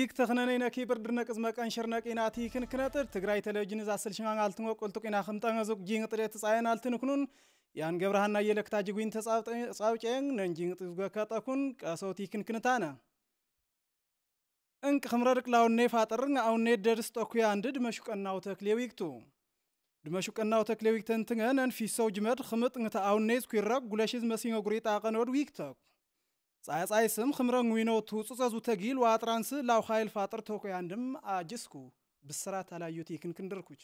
ይህ ተኽነነይ ነኪ ብርድር ነቅዝ መቀንሽር ነቂና እቲ ክንክነጥር ትግራይ ቴሌቪዥን ዝኣስል ሽማን ኣልትንጎ ቂና ክምጠመዙቅ ጂን ጥደት ፃየን አልትንክኑን ያን ገብርሃና የለክታ ጅጉን ተጻውጨን ነንጂን ጥዝገከጠኩን ቀሶቲ ክንክንታነ እንቅ ክምረርቅ ላውኔ ፋጠርን አውኔ ደርስ ጠኩያ እንድ ድመሹቀናው ተክሌ ተክሌዊክቱ ድመሹቀናው ተክሌዊክተንትንገ ነን ፊሰው ጅመድ ክምጥ ንተ አውኔ ዝኩይረቅ ጉለሽዝ መሲኖ ጉሪጣ ቀኖድ ዊክተኩ ጻጻይ ስም ክምረን ኽምረንዊኖ ትውፅፀ ዙተጊል ዋጥራንስ ላው ኻይል ፋጥር ተኮያንድም አጅስኩ ብስራት አላዩቲ ክንክንድርኩች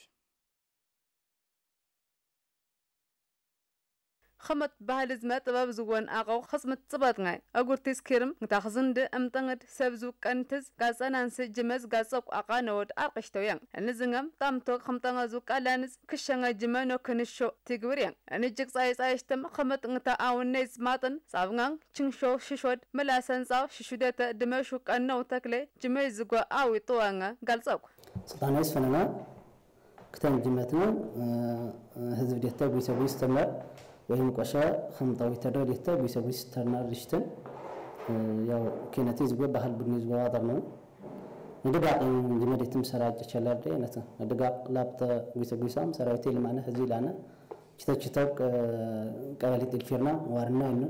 ኸመት ባህሊ ዝመጥበብ ዝወን ኣቐው ኽፅምት ጽበጥናይ ኣጉርቲስ ክርም ንታኽዝንድ እምጥንድ ሰብዙ ቀንትዝ ጋጸናንስ ጅመዝ ጋጸቁ ኣቓ ነወድ ኣርቂሽተው እየን እንዝንገም ጣምቶ ኸምጠንዙ ቃላንስ ክሸŋ ጅመ ኖ ክንሾ ትግብር እየን እንጅግ ጻይጻይሽትም ኸመጥ ንታ ኣውነይ ዝማጥን ጻብናን ችንሾ ሽሾድ መላሰንጻው ሽሹደተ ድመሹ ቀነው ተክለ ጅመይ ዝጓ ኣዊ ጥዋነ ጋልጸቁ ስልጣናይ ስፈነና ክተን ጅመትና ህዝብ ደተ ጉይሰጉይ ዝተምር ወይም ቆሻ ከምጣዊ ተደሪተ ቢሰብስ ተናርሽተን ያው ኬነቲ ዝጎ ባህል ቡድን ዝጎ ዋጠር ነው ንድጋቅ ንመዴትም ሰራጭ ይችላል ደይነት ንድጋቅ ላብተ ቢሰብሳም ሰራዊቴ ልማነ ህዚ ላነ ችተችተው ቀበሌ ጤልፊርና ዋርና ይነ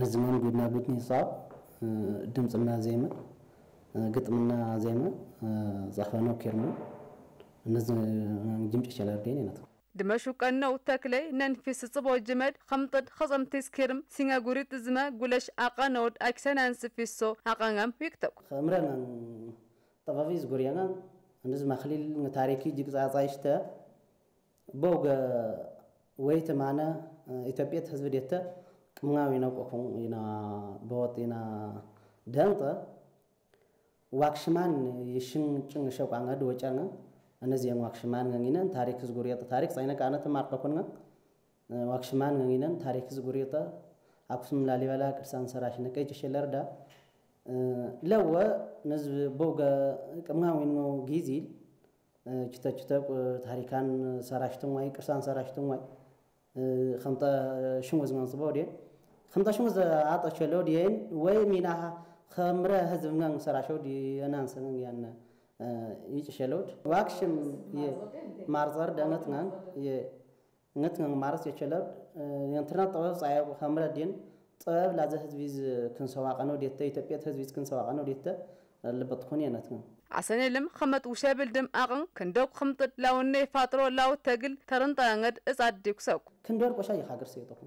ንዝመን ጉድና ቡድን ሂሳብ ድምፅና ዜማ ግጥምና ዜማ ዛፈኖ ኬርሞ ንዝ ጅምጭ ይችላል ደይነት ድመሹቀነው ተክለይ ነንፊስ ጽቦ ጅመድ ከምጥድ ከጸምቲ ስኪርም ሲኛ ጉሪጥ ዝመ ጉለሽ አቀነውድ አክሰናን ስፊሶ አቀንጋም ይክተቁ ከምረናን ጠፋፊ ዝጉርያናን እንደዚ ማክሊል ታሪኪ ጅግጻጻይሽተ በውገ ወይ ትማነ ኢትዮጵየት ህዝብ ደተ ቅምናዊ ነቆኩ ኢና በወጥ ኢና ደንጠ ዋክሽማን ይሽን እነዚህም ዋክሽማን ገንጊነን ታሪክ ዝጉርየጠ ታሪክ ፀይነቅ ኣነ ትማርቀ ኮንገ ዋክሽማን ገንጊነን ታሪክ ዝጉርየጠ ኣክሱም ላሊበላ ቅርሳን ሰራሽ ነቀጭ ሸለርዳ ለወ ንዝብ ቦገ ቅምሃዊኖ ጊዜል ችተችተ ታሪካን ሰራሽትን ዋይ ቅርሳን ሰራሽትን ዋይ ከምጠ ሽሙዝ መንፅቦ ድየ ከምጠ ሽሙዝ ኣጠሸሎ ድየን ወይ ሚና ከምረ ህዝብ ንገን ሰራሸው ድየናንሰንን ያነ ይጭሸለውድ ዋክሽም ናን ደነትናን የነትናን ማርስ የቸለብ የንትና ጥበብ ጻያቁ ከምረዲን ጥበብ ላዘ ህዝብ ህዝቢ ክንሰዋቀ ነው ዴተ ኢትዮጵያ ህዝብ ህዝቢ ክንሰዋቀ ነው ዴተ ልበት ሁን የነትናን አሰኔልም ከመት ውሸብል ድም አቅን ክንደቅ ኸምጥድ ላውነ ይፋጥሮ ላው ተግል ተረንጣንገድ እጻድ ይኩሰቁ ክንደር ቆሻ ይሃገር ሰይጠቁ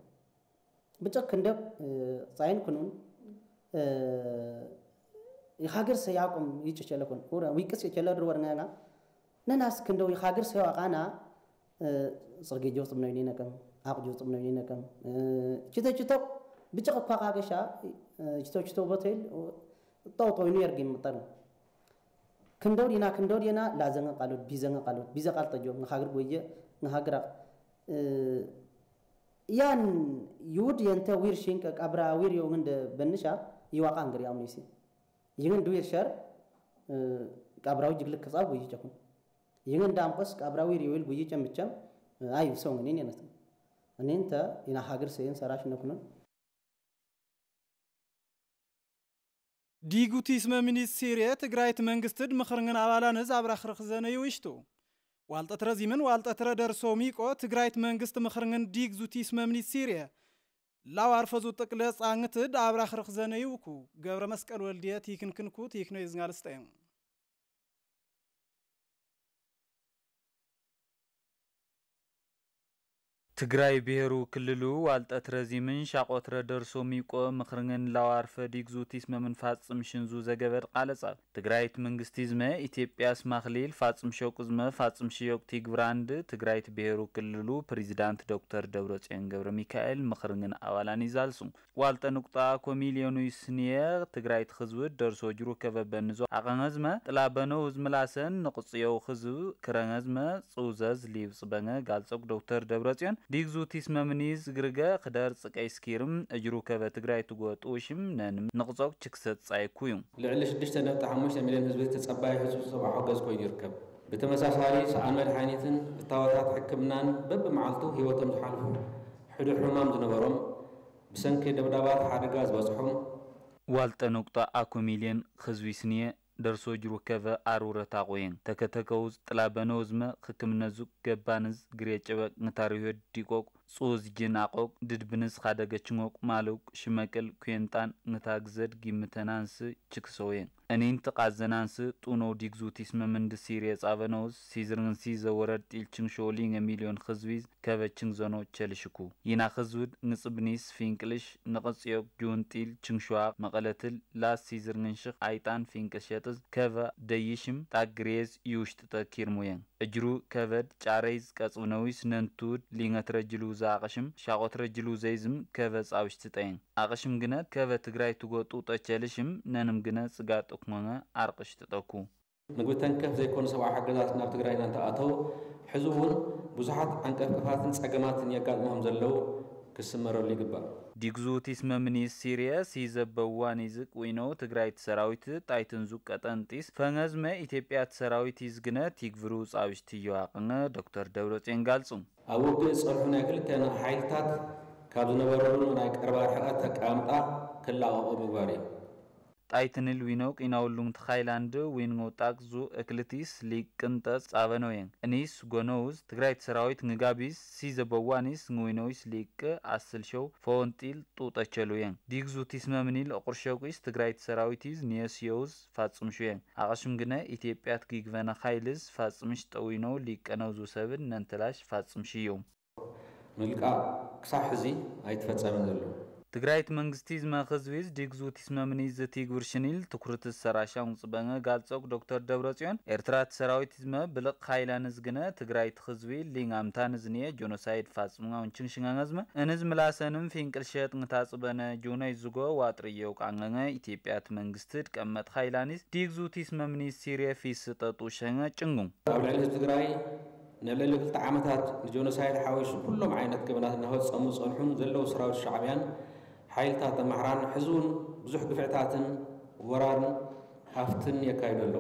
ብቻ ክንደቅ ጻይን ኩኑን የሀገር ሰያቁም ይጭቸለኩን ኡረ ዊቅስ የቸለድር ወርነና ነናስ ክንደው የሀገር ሰያቃና ፅርጊ ጆፅም ነው ይነቀም አቅ ጆፅም ነው ይነቀም ችተ ችተው ብጭቅ እኳ ቃገሻ ችተው ችተው ቦቴል ጠውጦይኑ የርግ ይምጠር ክንደው ዲና ክንደው ዲና ላዘን ቃሎት ቢዘን ቃሎት ቢዘ ቃል ጠጆም ንሀገር ጎየ ንሀገር ያን ይውድ የንተ ዊር ሽንቅ ቀብራ ዊር የው እንደ በንሻ ይዋቃ እንግዲህ አምኒሲ ይህን ዱዌር ሸር ቀብራዊ ጅግልክ ክጻብ ጉይ ጨኩን ይህን ዳምቆስ ቀብራዊ ሪዌል ጉይ ጨምጨም አይ ሰው ምን ያነት እኔን ተ ኢና ሀገር ሰይን ሰራሽ ነኩነን ዲጉቲ ስመ ሚኒስቴርየ ትግራይት መንግስትድ አባላን ኣባላንዝ ኣብ ዘነ ይውሽጡ ዋልጠትረ ዚምን ዋልጠትረ ደርሶ ሚቆ ትግራይት መንግስት ምኽርንግን ዲግዙቲ ስመ ሚኒስቴርየ لاو عرفزو تقلص عنتد عبر آخر خزانة يوكو جبر مسكال والديات يكن كنكو تيكنو يزنال استعمل ትግራይ ብሄሩ ክልሉ ዋልጠት ረዚምን ሻቆትረ ደርሶ ሚቆ ምክርንን ላዋርፈ ዲግዙቲስ መምን ፋፅም ሽንዙ ዘገበድ ቃለጻብ ትግራይት መንግስቲ ዝመ ኢትዮጵያስ ማኽሊል ፋፅም ሸቁ ዝመ ፋፅም ሽዮቅቲ ግብራንድ ትግራይት ብሄሩ ክልሉ ፕሬዚዳንት ዶክተር ደብረጽዮን ገብረ ሚካኤል ምክርንን ኣዋላን ይዛልሱ ዋልጠ ንቁጣ ኮሚልዮኑ ይስንየ ትግራይት ህዝብ ደርሶ ጅሩ ከበበ ንዞ ዝመ ጥላ በነው ዝምላሰን ንቕፅዮው ህዝብ ክረነ ዝመ ፅውዘዝ ሊብፅበነ ጋልፀቅ ዶክተር ደብረጽዮን ዲግዙ ቲስ መምኒዝ ግርገ ክደር ፅቀይ ስኪርም እጅሩ ከበ ትግራይ ትጎጡሽም ነንም ንቕጾቅ ችክሰት ጻይኩ እዩ ልዕሊ 6ሽተ 6.5 ሚልዮን ህዝቢ ተጸባይ ህዝቢ ሰብዓዊ ገዝ ኮይኑ ይርከብ ብተመሳሳሊ ሰኣን መድሓኒትን እታወታት ሕክምናን በብመዓልቱ ሂወቶም ዝሓልፉ ሕዱ ሕማም ዝነበሮም ብሰንኪ ደብዳባት ሓደጋ ዝበፅሖም ዋልጠ ንቁጣ ኣኮ ሚልዮን ህዝቢ ስንየ ደርሶ ጅሩ ከበ አሩረታ ቆየን ተከተከውዝ ጥላ በነውዝመ ክክምነዙ ገባንዝ ግሬ ጭበቅ ንታሪዮ ዲቆቅ ጹዝ ጅናቆቅ ድድብንዝ ካደገችሞቅ ማለውቅ ሽመቅል ኩንጣን ንታግዘድ ጊምተናንስ ችክሰውየን እኔን ጥቃዘናንስ ጡኖ ዲግዙ ቲስመ ምንድ ሲር የጻበነውዝ ሲዝርንሲ ዘወረድ ጢልችን ሾሊንግ ሚሊዮን ህዝቢዝ ከበችን ዘኖ ቸልሽኩ ይና ህዝብድ ንጽብኒስ ፊንቅልሽ ንቐጽዮቅ ጁን ጢል ችንሸዋ መቐለትል ላስ ሲዝርንንሽኽ ኣይጣን ሸጥዝ ከበ ደይሽም ጣግሬዝ ይውሽጥ ተኪርሙየን እጅሩ ከበድ ጫረይዝ ቀጽብነዊስ ነንቱድ ሊነትረጅሉ ዘኣቕሽም ሻቆትረጅሉ ዘይዝም ከበ ጻውሽት ጠየን ኣቕሽም ግነት ከበ ትግራይ ትጐጡ ጠቸልሽም ነንም ግነ ጽጋጥ ዝጠቕመመ ኣርቅሽ ትጠኩ ምግቢ ተንከፍ ዘይኮኑ ሰብዊ ሓገዛት ናብ ትግራይና እንተኣተው ሕዚ እውን ብዙሓት ዓንቀፍቅፋትን ፀገማትን የጋጥሞም ዘለው ክስመረሉ ይግባእ ዲግዙት ይስመምኒስ ሲርየስ ይዘበዋን ይዝቅ ዊኖው ትግራይ ትሰራዊት ጣይትንዙቅ ቀጠንጢስ ፈነዝመ ኢትዮጵያ ትሰራዊት ይዝግነት ይግብሩ ጻብሽቲ ይዋቅነ ዶክተር ደብረፅን ጋልፁ ኣብ ውግእ ፀርሑ ናይ ክልተን ሓይልታት ካብ ዝነበረሉ ናይ ቀርባ ርሕቐት ተቃምጣ ክላቐቑ ምግባር እዩ ጣይትንል ዊነውቅ ይናውሉም ትኻይላንድ ዊንጎጣቅ ዙ እክልቲስ ሊቅንጠስ ጻበነው የን እኒስ ጎኖውዝ ትግራይት ሰራዊት ንጋቢስ ሲ ዘበዋኒስ ንዊኖይስ ሊቅ አስል ሸው ፈወንጢል ጡጠቸሉ የን ዲግዙ ቲስመምኒል ቁርሸቁስ ትግራይት ሰራዊትዝ ኒየስየውዝ ፋጽምሹ የን አቐሽም ግነ ኢትዮጵያት ጊግበነ ኻይልዝ ፋጽምሽ ጠዊኖ ሊቀነው ዙ ሰብን ነንትላሽ ፋጽምሽ እዮም ምልቃ ክሳብ ሕዚ ኣይትፈፀምን ዘሎ ትግራይ እቲ መንግስቲ ዝመ ህዝቢ ዲግዙ ትስመምኒ ዘትይግብር ሽኒል ትኩረት ሰራሻ ፅበነ ጋልፀቅ ዶክተር ደብረ ጽዮን ኤርትራ እቲ ሰራዊት ዝመ ብልቕ ካይላ ንዝግነ ትግራይ እቲ ህዝቢ ሊንጋምታ ንዝኒየ ጆኖሳይድ ውንችን ሽናነ ዝመ እንዝ ምላሰንም ፊንቅልሸጥ ንታ ፅበነ ጆነይ ዝጎ ዋጥርየው ቃንገነ ኢትዮጵያ እቲ መንግስቲ ድቀመጥ ካይላኒስ ዲግዙ ትስመምኒ ሲርየ ፊስ ጠጡ ሸነ ጭንጉም ኣብ ልዕሊ ትግራይ ንልዕሊ ክልተ ዓመታት ንጆኖሳይድ ሓዊሱ ኩሎም ዓይነት ገበናት እናፈፀሙ ዝፀንሑን ዘለዉ ሰራዊት ሻዕብያን ሓይልታት ኣመሕራን ሕዙን ብዙሕ ግፍዕታትን ወራርን ሃፍትን የካይዱ ኣለዉ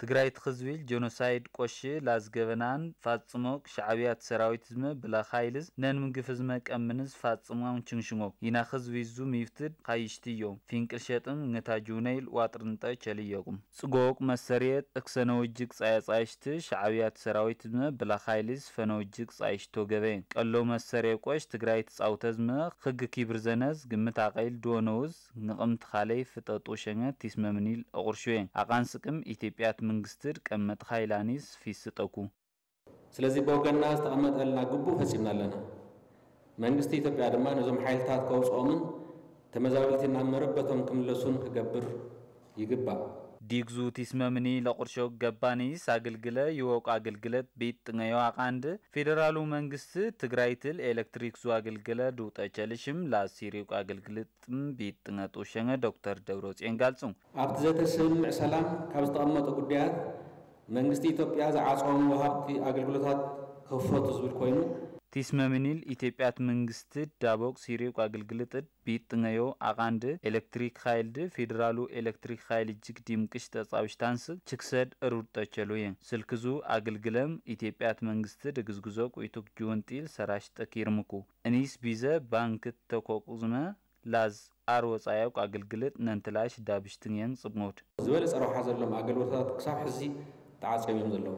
ትግራይ ትኽዝብል ጀኖሳይድ ቆሺ ላዝገበናን ፋጽሞቅ ሻዕብያት ሰራዊት ዝመ ብላኻይልዝ ነንምግፍ ዝመ ቀምንዝ ፋጽሞም ችንሽሞ ኢና ኽዝቢ ዙ ሚፍትድ ኻይሽቲ እዮም ፊንቅል ሸጥም ጁነይል ዋጥርንጠ ቸልየቁም ጽጎቅ መሰሬት እክሰነውጅግ ጻያጻይሽቲ ሻዕብያት ሰራዊት ዝመ ብላኻይልዝ ፈነውጅግ ጻይሽቶ ገበ ቀሎ መሰሬ ቆሽ ትግራይ ትጻውተ ዝመ ሕጊ ኪብር ዘነዝ ግምት ኣቐይል ድወነውዝ ንቕምቲ ኻለይ ፍጠጡ ቲስመምኒል ይስመምኒል ኣቑርሽዌ ኣቓንስቅም ኢትዮጵያ መንግስትድ ቀመጥ ኃይላኒስ ፊት ስጠኩ ስለዚ በወገና ዝተቐመጠልና ግቡእ ፈፂምና ኣለና መንግስቲ ኢትዮጵያ ድማ ነዞም ሓይልታት ከውፅኦምን ተመዛበልቲ ናብ መረበቶም ክምለሱን ክገብር ይግባእ ዲግዙ ቲስመምኒ ለቁርሾ ገባኒስ አግልግለ ይወቁ አግልግለት ቤት ጥነዮ አቃንድ ፌዴራሉ መንግስት ትግራይትል ኤሌክትሪክ ዙ አግልግለ ዱጠ ቸልሽም ለአሲሪቁ አገልግልጥም ቤት ጥነጡ ሸነ ዶክተር ደብረጽዮን ገልጹ ኣብቲ ዘተስምዕ ሰላም ካብ ዝተቐመጠ ጉዳያት መንግስቲ ኢትዮጵያ ዝዓፀሙ ወሃብቲ ኣገልግሎታት ክፈቱ ዝብል ኮይኑ ቲስመምኒል ኢትዮጵያት መንግስት ዳቦቅ ሲሪቅ አገልግልጥድ ቢት ጥንዮ አቃንድ ኤሌክትሪክ ኃይልድ ፌዴራሉ ኤሌክትሪክ ኃይል እጅግ ዲምቅሽ ተጻዎች ታንስ ችክሰድ እሩድ ጠቸሉ የ ስልክዙ አገልግለም ኢትዮጵያት መንግስት ድግዝግዞ ቁይቱክ ጅወንጢል ሰራሽ ጠኪርምኩ እኒስ ቢዘ ባንክ ተኮቁዝመ ላዝ አር ወፃያቅ አገልግልጥ ነንትላሽ ዳብሽትን የን ጽብኖት ዝበለ ፀረውሓ ዘሎም ኣገልግሎታት ክሳብ ሕዚ ተዓፀብዮም ዘለዉ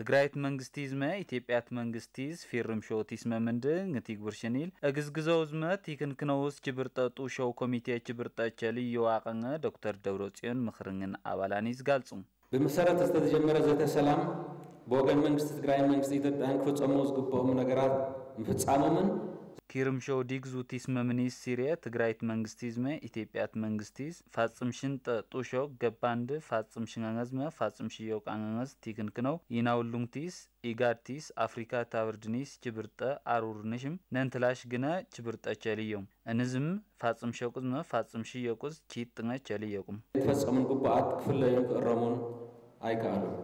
ትግራይት መንግስቲ ዝመ ኢትዮጵያት መንግስቲ ፊርም ሾት ይስመምንድን እቲ ሽኒል እግዝግዘው ዝመት ይክንክነውስ ጅብርጠጡ ሸው ኮሚቴ ጅብርጠቸ ልዩ ዶክተር ደብረጽዮን ምክርንን አባላን ይዝጋልጹ ብመሰረት ዝተጀመረ ዘተ ሰላም ብወገን መንግስቲ ትግራይ መንግስቲ ኢትዮጵያን ክፍፀሙ ዝግበኦም ነገራት ምፍፃሞምን ኪርምሾ ዲግዙ ቲስመ ምኒስ ሲሪየ ትግራይት መንግስቲዝመ ኢትዮጵያት መንግስቲዝ ፋጽምሽን ጠጡሾ ገባንድ ፋጽም ሽንገዝመ ፋጽም ሽዮ ቃንገዝ ቲክንክነው ይናውሉንቲስ ኢጋድቲስ አፍሪካ ታብርድኒስ ችብርጠ አሩርንሽም ነንትላሽ ግነ ችብርጠ ቸልዮም እንዝም ፋጽም ሸቁዝመ ፋጽም ሽየቁዝ ቺጥነ ቸልየቁም የተፈጸሙን ጉባአት ክፍለዮም ክእረሙን አይከኣሉም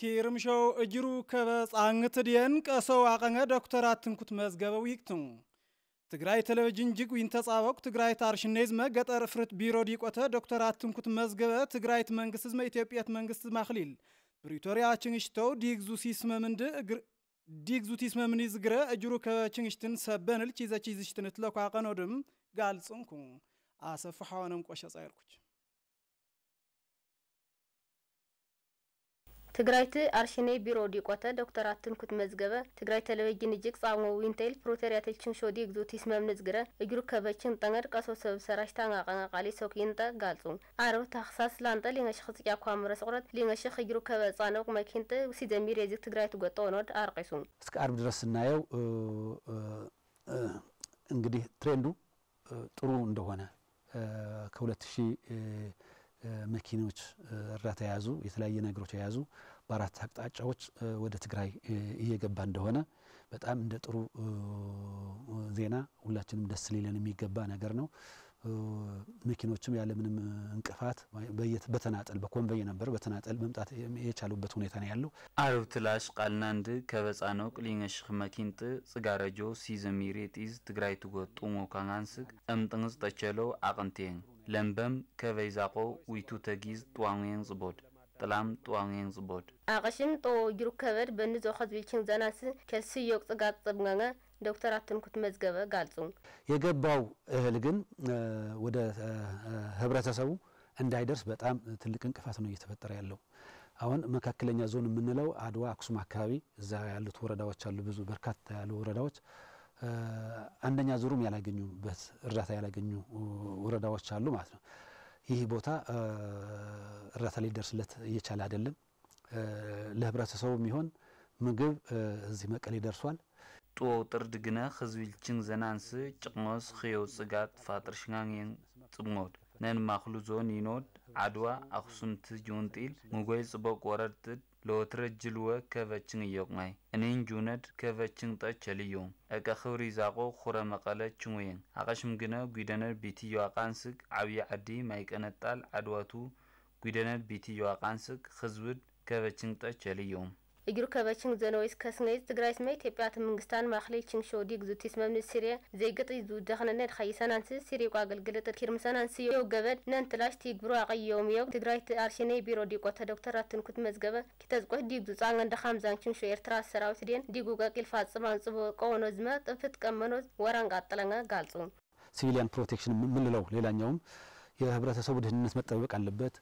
ኪርምሾው እጅሩ ከበፃንግት ድየን ቀሰው አቀንገ ዶክተራትን ኩት መዝገበው ይክትሙ ትግራይ ቴሌቪዥን ጅግ ይንተጻበኩ ትግራይ ታርሽኔዝ መገጠር ፍርት ቢሮ ዲቆተ ዶክተራትን ኩት መዝገበ ትግራይት መንግስት ዝመ ኢትዮጵያት መንግስት ማኽሊል ፕሪቶሪያ ችንሽተው ዲግዙ ሲስመምንድ ዲግዙ ዝግረ እጅሩ ከችንሽትን ሰበንል ቺዘቺ ዝሽትን ትለኳቀኖ ጋልጽንኩ አሰፍሐወነም ቆሸ ጻይርኩች ትግራይቲ ኣርሽነይ ቢሮ ዲቆተ ዶክተር ኣትንኩት መዝገበ ትግራይ ተለበጅን እጅግ ጻሞ ዊንተይል ፕሮቴርያተችን ሾዲ ግዞቲስ ግረ እግሩ ከበችን ጠንገድ ቀሶ ሰብ ሰራሽታ ቃቃቃሊ ሶኪንጠ ጋልጹ ዓርብ ታክሳስ ላንጠ ሊንገሽኽ ጽያ ኳምረ ስቁረት ሊንገሽኽ እግሩ ከበጻነቅ መኪንጥ ዘሚር የዚግ ትግራይ ትጎጠ ወኖድ አርቂሱ እስከ ዓርብ ድረስ ስናየው እንግዲህ ትሬንዱ ጥሩ እንደሆነ ከ2000 መኪኖች እርዳታ የያዙ የተለያየ ነገሮች የያዙ በአራት አቅጣጫዎች ወደ ትግራይ እየገባ እንደሆነ በጣም እንደ ጥሩ ዜና ሁላችንም ደስ ሊለን የሚገባ ነገር ነው። መኪኖችም ያለምንም እንቅፋት በተናጠል በኮንቬይ ነበር በተናጠል መምጣት የቻሉበት ሁኔታ ነው ያለው አርብትላሽ ቃልናንድ ከበጻነው ቅሊንገሽክ መኪንጥ ጽጋረጆ ሲዘሚሬጢዝ ትግራይ ትጎጡ ሞካንስግ እምጥንዝ ተቸለው አቅንቴን ለምበም ከበይዛቆ ዊቱ ተጊዝ ጥዋንን ጽቦድ ጥላም ጥዋንን ጽቦድ አቅሽን ጦ ይሩ ከበድ በንዞ ከዝቢልችን ዘናስ ከልስ ዮቅ ጽጋት ጽብጋጋ ዶክተር አትንኩት መዝገበ ገልጹ የገባው እህል ግን ወደ ህብረተሰቡ እንዳይደርስ በጣም ትልቅ እንቅፋት ነው እየተፈጠረ ያለው። አሁን መካከለኛ ዞን የምንለው አድዋ፣ አክሱም አካባቢ እዛ ያሉት ወረዳዎች አሉ፣ ብዙ በርካታ ያሉ ወረዳዎች አንደኛ ዙሩም ያላገኙበት እርዳታ ያላገኙ ወረዳዎች አሉ ማለት ነው። ይህ ቦታ እርዳታ ሊደርስለት እየቻለ አይደለም። ለህብረተሰቡ የሚሆን ምግብ እዚህ መቀሌ ደርሷል። ጥወውጥር ድግነ ችን ዘናንስ ጭቕኖስ ኽየውፅጋት ፋጥር ሽናንን ነን ነንማኽሉ ዞን ይኖድ ዓድዋ ኣኽሱምቲ ጆንጢል ምጐይ ጽበቅ ወረድትድ ለወትረ ጅልወ ከቨችን እየቕማይ እኔን ጁነድ ከቨችን ጠቸልዮም እቀ ክብሪ ዛቆ ኩረ መቐለ ኣቐሽም ግነ ጒደነድ ቢትዮዋቃንስቅ ዓብዪ ዓዲ ማይ ቀነጣል ዓድዋቱ ጒደነድ ቢትዮዋቃንስቅ ኽዝብድ ከቨችን ጠቸልዮም እግሩ ከበችን ዘነወይስ ከስነይዝ ትግራይስ ኢትዮጵያ ኢትዮጵያት መንግስታን ማእኸለይ ችንሾዲ ግዙቲስ መምንስ ሲርየ ዘይግጥ ዝውደኽነነ ድኸይሰናንስ ሲሪቋ አገልግል ጥርኪርምሰናንስ የው ገበድ ነንትላሽ ቲግብሩ ኣቐየውም የው ትግራይ ትኣርሽነይ ቢሮ ዲቆተ ዶክተር ኣትንኩት መዝገበ ኪተዝቆህ ዲግ ዝፃን እንደ ኻምዛን ችንሾ ኤርትራ ሰራዊት ድን ዲጉ ቀቂል ፋጽማን ጽቦ ቀወኖ ዝመ ጥፍት ቀመኖ ወራን ቃጠለኛ ጋልጹ ሲቪሊያን ፕሮቴክሽን ምንለው ሌላኛውም የህብረተሰቡ ድህንነት መጠበቅ አለበት።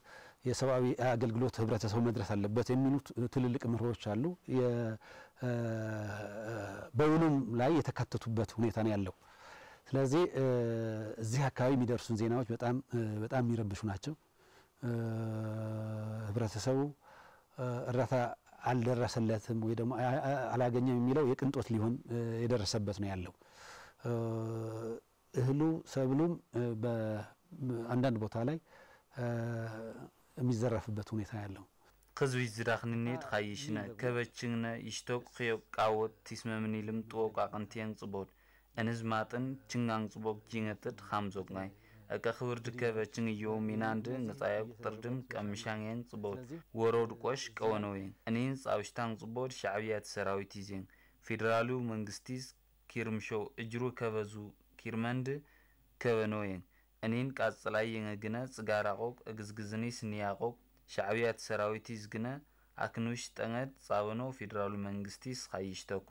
የሰብአዊ አገልግሎት ህብረተሰቡ መድረስ አለበት የሚሉ ትልልቅ ምርሆች አሉ። በውሉም ላይ የተካተቱበት ሁኔታ ነው ያለው። ስለዚህ እዚህ አካባቢ የሚደርሱን ዜናዎች በጣም በጣም የሚረብሹ ናቸው። ህብረተሰቡ እርዳታ አልደረሰለትም ወይ ደግሞ አላገኘም የሚለው የቅንጦት ሊሆን የደረሰበት ነው ያለው። እህሉ ሰብሉም በአንዳንድ ቦታ ላይ የሚዘረፍበት ሁኔታ ያለው ህዝቢ ዝዳኽንኒ ትኻይሽነ ከበችግነ ይሽቶ ክዮ ቃወት ቲስመምኒ ልምጥወቅ ኣቕንትየን ጽቦል እንዝ ማጥን ችንጋን ጽቦቅ ጂነጥድ ኻምዞቅናይ እቀ ክብር ድከበ እዮ ሚናንድ ንጻየቅ ጥርድም ቀምሻንየን ጽቦል ወሮ ድቆሽ ቀወነወየን እኒን ጻውሽታን ጽቦል ሻዕብያት ሰራዊት ይዜን ፌደራሉ መንግስቲስ ኪርምሾው እጅሩ ከበዙ ኪርመንድ ከበነወየን እኒን ቃጽላይ የግነ ጽጋራቆቅ እግዝግዝኒ ስንያቆቅ ሻዕብያት ሰራዊት ዝግነ አክንውሽ ጠንገት ጻበኖ ፌደራሉ መንግስቲ ስኻይሽተኩ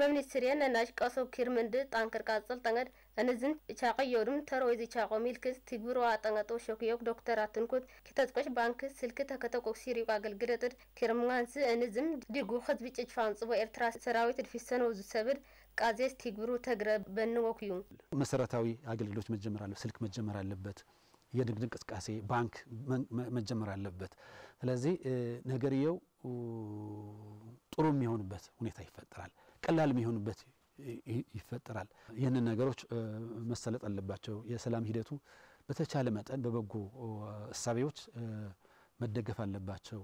መምኒስትር ስርየነ ናሽ ቀሶ ኪርምንድ ጣንክር ቃጽል ጠነድ እንዝን እቻቀዮድም ተሮይዝ እቻቆ ሚልክስ ትግብሮዋ ጠንገጦ ሸኩዮክ ዶክተር አትንኩት ኪተጥቆሽ ባንክ ስልክ ተከተቆክ ሲሪቁ አገልግለጥድ ኪርምንስ እንዝም ዲጉ ህዝቢ ጭጭፋን ጽቦ ኤርትራ ሰራዊት ድፊሰኖ ዝሰብድ ቃዜስ ቲግብሩ ተግረ በንወክዩ መሰረታዊ አገልግሎት መጀመር አለበት። ስልክ መጀመር አለበት። የንግድ እንቅስቃሴ ባንክ መጀመር አለበት። ስለዚህ ነገርየው ጥሩ የሚሆንበት ሁኔታ ይፈጠራል። ቀላል የሚሆንበት ይፈጠራል። ይህንን ነገሮች መሰለጥ አለባቸው። የሰላም ሂደቱ በተቻለ መጠን በበጎ እሳቤዎች መደገፍ አለባቸው።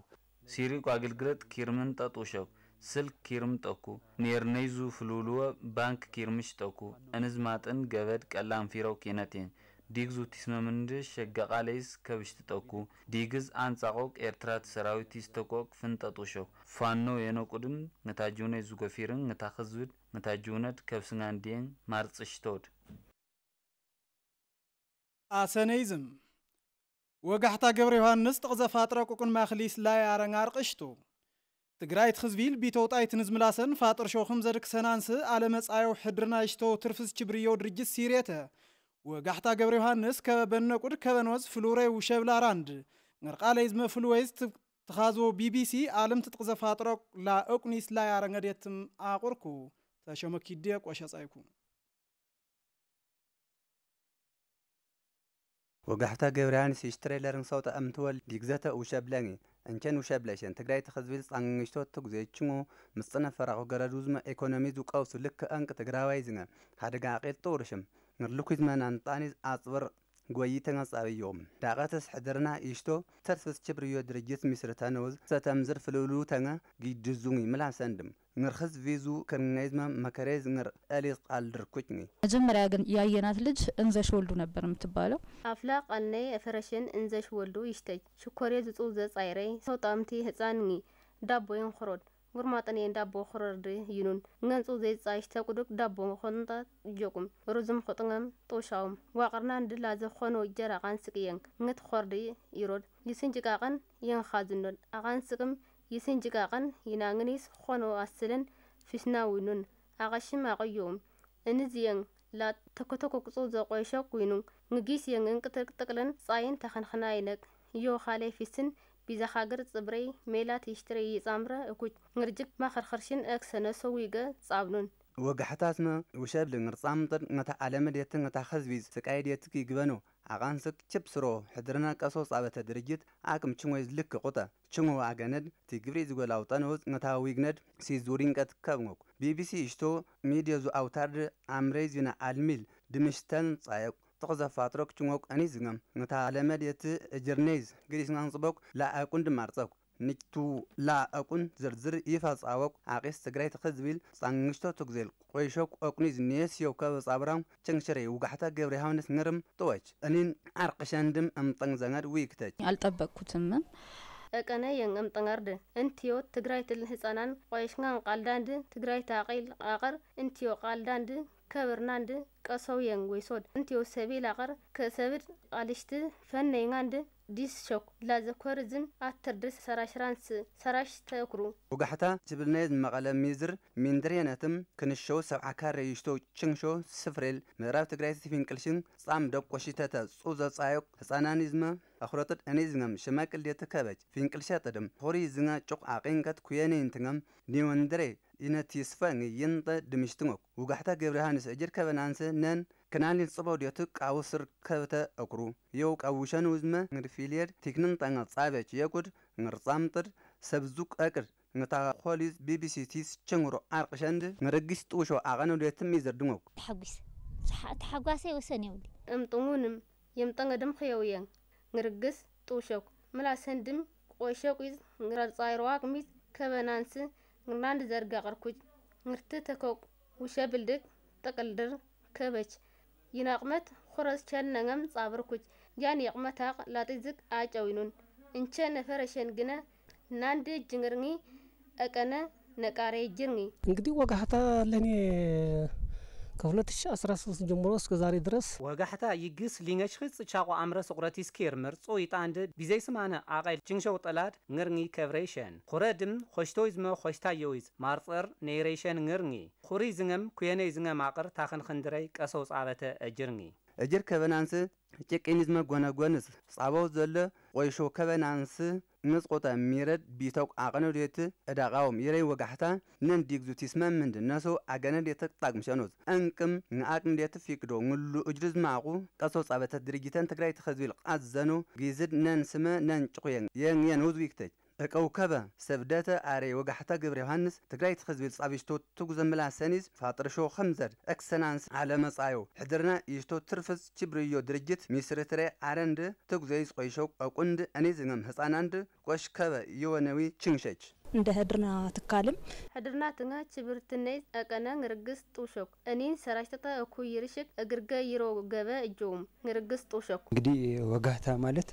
ሲሪቁ አገልግሎት ኪርምን ጠጦሸው ስልክ ኪርም ጠኩ ኔርነይዙ ፍሉልወ ባንክ ኪርምሽ ጠኩ እንዝማጥን ገበድ ቀላም ፊረው ኬነቴን ዲግዙ ቲስመምንድ ሸገቃለይስ ከብሽት ጠኩ ዲግዝ አንጻቆቅ ኤርትራት ሰራዊት ይስተቆቅ ፍንጠጡሾ ፋኖ የነቁድም ንታጁነ ዙጎፊርን ንታኽዝብድ ንታጁነት ከብስናንዲየን ማርጽሽቶድ ኣሰነይዝም ወጋሕታ ገብረ ዮሃንስ ጥቕዘፋጥረ ቁቁን ማኽሊስ ላይ ኣረን ኣርቕሽቱ ትግራይ ትህዝቢ ኢል ትንዝምላሰን ፋጥር ሾኽም ዘድክሰናንስ ኣለመፃዮ ሕድርናይሽቶ ትርፍስ ችብርዮ ድርጅት ሲርየተ ወጋሕታ ገብረ ዮሃንስ ከበነቁድ ከበንወፅ ፍሉረይ ውሸብላ ራንድ ንርቃለይ ዝመፍልወይዝ ትኻዝቦ ቢቢሲ ኣለም ዘፋጥሮ ትጥቕዘፋጥሮ ላእቁኒስ ላያረንገዴትም ኣቑርኩ ተሸመኪድየ ቆሸጻይኩም ወጋሕታ ገብርያንስ ይሽትሬለርን ሰው ጠቐምትወል ዲግዘተ ውሸብለኒ እንቸን ውሸብለሸን ትግራይ ተኸዝብል ጻንግሽቶ ትጉዜችሙ ምስ ጽነፈራኹ ገረዱ ዝመ ኢኮኖሚ ዝቀውሱ ልክ እንቅ ትግራዋይ ዝነ ሓደጋ ኣቂል ጥውርሽም ንርልኩ ዝመ ናንጣኒዝ ኣጽብር ጐይተ ŋጻብዮም ዳቐተስ ሕድርና ይሽቶ ተርስስ ችብርዮ ድርጅት ምስርተንውዝ ሰተምዝር ፍልሉ ተŋ ጊድዙኝ ምላሰንድም ንር ህዝብ ዙ ከናይዝማ መከሬዝ ንር አሊዝ ቃል ኒ መጀመሪያ ግን ያየናት ልጅ እንዘሽ ወልዱ ነበር የምትባለው። አፍላ ቀነይ ፈረሽን እንዘሽ ወልዱ ይሽተይ ሽኮሬ ዝፁ ዘጻይረይ ሰውጣምቲ ዳቦ ዳቦይን ጉርማጠን ጉርማጠኔ ዳቦ ክረርድ ይኑን ንገንፁ ዘይጻይሽ ተቁዱቅ ዳቦ ኮንጣ ጆቁም ሩዝም ክጥንገም ጡሻውም ዋቅርናን ድላ ዘኮኖ ጀራቃን ስቅየን ንት ኮርድ ይሮድ ይስንጭቃቀን የንኻዝንዶን አቃን ስቅም ይስንጅቃቅን ይናንግኒስ ኾኖ ኣስልን ፊስናዊኑን ኣቐሽም ኣቐዮም እንዚየን ላተኮተኮቅጹ ዘቆይሸ ጒይኑ ንጊስ የን እንቅጥቅጥቅልን ጻይን ተኸንኽና ይነቅ እዮ ኻለይ ፊስን ቢዛኻግር ጽብረይ ሜላት ይሽትረ ይጻምረ እኩጭ ንርጅግ ማኸርኸርሽን እክሰነሶ ዊገ ጻብኑን ወጋሕታትመ ውሸብ ንርጻምጥን ነታ ዓለመ ደትን ነታ ኸዝቢዝ ስቃይ ደትክ ይግበኖ ኣቓንስቅ ችብ ስሮ ሕድርና ቀሶ ጻበተ ድርጅት ኣቅም ችንወይ ዝልክቁጠ ችንወ ኣገነድ እቲ ግብሪ ዝጐላውጠን ወፅነታ ዊግነድ ሲዙሪንቀት ከብንጎኩ ቢቢሲ እሽቶ ሚድየዙ ኣውታርድ ኣምሬይ ዚና ኣልሚል ድምሽተን ጻየቁ ጥቕዘፋትሮክ ችንወቁ ኣኒዝገም ነታ ለመድ የቲ እጅርኔዝ ግዲስናን ጽበኩ ላኣቁን ድማርጸኩ ንቱላ አቁን ዝርዝር ይፈፃወቅ ኣቂስ ትግራይ ትኽ ዝብል ፃንግሽቶ ትግዜል ቆይሾ ኦቁኒ ዝኒኤ ከብ ፃብራ ቸንሸረ ውጋሕታ ገብሪ ሃውነት ንርም ጥወች እኒን ዓርቅሸንድም እምጠን ዘነድ ውይክተች ኣልጠበቅኩትም እቀነ የንቅም ጥንገርድ እንትዮ ትግራይ ትልን ህፃናን ቆይሽናን ቃልዳንድ ትግራይ ታቂል ቃቅር እንትዮ ቃልዳንድ ከበርናንድ ቀሶውየን ወይሶድ እንቴዮ ሰቢል ላቀር ከሰብድ ቃልሽት ፈነይንጋንድ ዲስ ሾክ ላዘኮርዝም አተርድስ ሰራሽራንስ ሰራሽ ተኩሩ ወጋሕታ ዝብልናየ መቐለ ሚዝር ሚንድሬነትም ክንሾው ሰብዓካ ረይሽቶ ችንሾ ስፍሬል ምዕራብ ትግራይ ትፊንቅልሽን ጻም ደቆሽተተ ጹ ዘጻዮቅ ህፃናኒዝመ ይዝመ ኣኹረጥድ እኔ ዝገም ሽመቅል የትከበጅ ፊንቅልሻ ጥድም ሆሪ ዝና ጮቕ ዓቒንቀት ኩየኔይንትŋም ኒወንድሬ ይነት ይስፈኒ ይንጠ ድምሽትንቅ ውጋሕታ ገብረ ዮሃንስ እጅር ከበናንሰ ነን ከናሊን ጽበው ዲቱ ስር ከብተ እኩሩ የው ቃውሸን ውዝመ ንግድፊልየድ ቲክንን ጠንቀ ጻበች የቁድ ንርጻምጥድ ሰብዙቅ እቅድ ንታ ኾሊዝ ቢቢሲ ቲስ ቸንሮ አርቅሸንድ ንርግስ ጥውሾ ኣቐነ ዴትም ይዘርድንቅ ተሓጒስ ተሓጓሰ ይወሰን የውሊ እምጥሙንም የምጠንገድም ክየውየን ንርግስ ጥውሸኩ ምላሰንድም ቆሸቁ ይዝ ንረጻይረዋ ቅሚት ከበናንስ ዘርጋ ዘርጋቅርኩጅ ንርቲ ተከቅ ውሸብልድግ ጥቅልድር ከበች ይናቅመት ኩረዝ ቸነገም ጻብርኩጅ ጃን የቅመታቅ ላጢዝግ አጨዊኑን እንቸ ነፈረሸን ግነ ናንድ ጅንርኒ እቀነ ነቃሬ ጅርኒ እንግዲህ ወጋህታ ለኔ ከ2013 ጀምሮ እስከ ዛሬ ድረስ ወጋሕታ ይግስ ሊነሽ ሊንገሽክጽ ቻቆ ኣምረስ ስቁረት ይስኬር መርጾ ይጣንድ ቢዘይ ስማነ ኣቓይል ጭንሸው ጠላድ ንርኒ ከብሬሽን ኩረ ድም ኾሽቶይ ዝመ ኮሽታ የዊዝ ማርፀር ነይሬሽን ንርኒ ኩሪ ዝገም ኩየነይ ዝገም ኣቕር ታኽንክንድረይ ቀሰው ጻበተ እጅርኒ እጅር ከበናንስ ጭቅኒት መጎነጎንስ ጻበው ዘለ ቆይሾ ከበናንስ ምስ ቆጠ ሚረድ ቢተው ዴት እዳቃውም የረይ ወጋሕታ ነንዲግዙ ምንድ ነሶ አገነዴት ጣቅምሸኖት እንቅም ዴት ፊቅዶ ንሉ እጅሪ ዝማቁ ቀሶ ጻበተት ድርጅተን ትግራይ ተኸዝቢል ቃዘኑ ጊዝድ ነን ስመ ነን ጭቁየን የን የን ውዝዊክተች እቀውከበ ሰብደተ አሬ ወጋሕተ ግብረ ዮሃንስ ትግራይ ትኽዝ ብል ጻብ ይሽቶ ትጉዘ ፋጥርሾ ኸምዘድ ኤክሰናንስ ዓለመጻዮ ሕድርና ይሽቶ ትርፍዝ ችብርዮ ድርጅት ሚስርትረ አረንድ ትጉዘይ ዝቆይሾ ቋቁንድ እኔ ዝንገም ህፃናንድ ቆሽከበ የወነዊ ችንሸች እንደ ህድርና ትካልም ህድርና ትንጋ ችብርትነይ አቀነን ርግስ ጡሾክ እኒን ሰራሽተተ እኩ ይርሽክ እግርገ ይሮ ገበ እጆም ርግስ ጡሾክ እንግዲህ ወጋህታ ማለት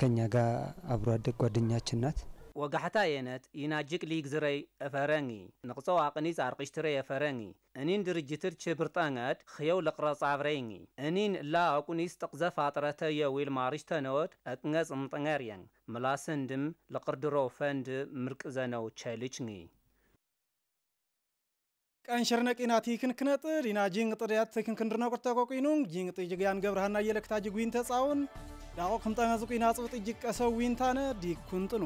ከኛ ጋር አብሮ አደግ ጓደኛችን ናት። ወጋሕታ የነት ይናጅቅ ሊግ ዝረይ እፈረኒ ንቕፀው ኣቕኒፅ ኣርቂሽትረ የፈረኒ እኒን ድርጅትር ችብርጠንገድ ክየው ልቕረፅ ኣብረይኒ እኒን እላ ኣቁኒስ ጥቕዘ ፋጥረተ የዊል ማርሽ ተነወድ ኣቅንገጽ እምጥነር እየን ምላስንድም ልቕርድሮ ፈንድ ምርቅ ዘነው ቸልችኒ ነቂና ቲ ክንክነጥር ኢና ጂንግ ጥድያት ክንክንድርነ ቁርተቆቂኑን ጂንግ ጥጅግያን ገብርሃና የለክታ ጅግዊን ተጻውን ዳቆ ከምጣና ዝቁ ይናጽብጥ ፅውጥ እጅግ ቀሰው ዊንታነ ዲኩንጥኑ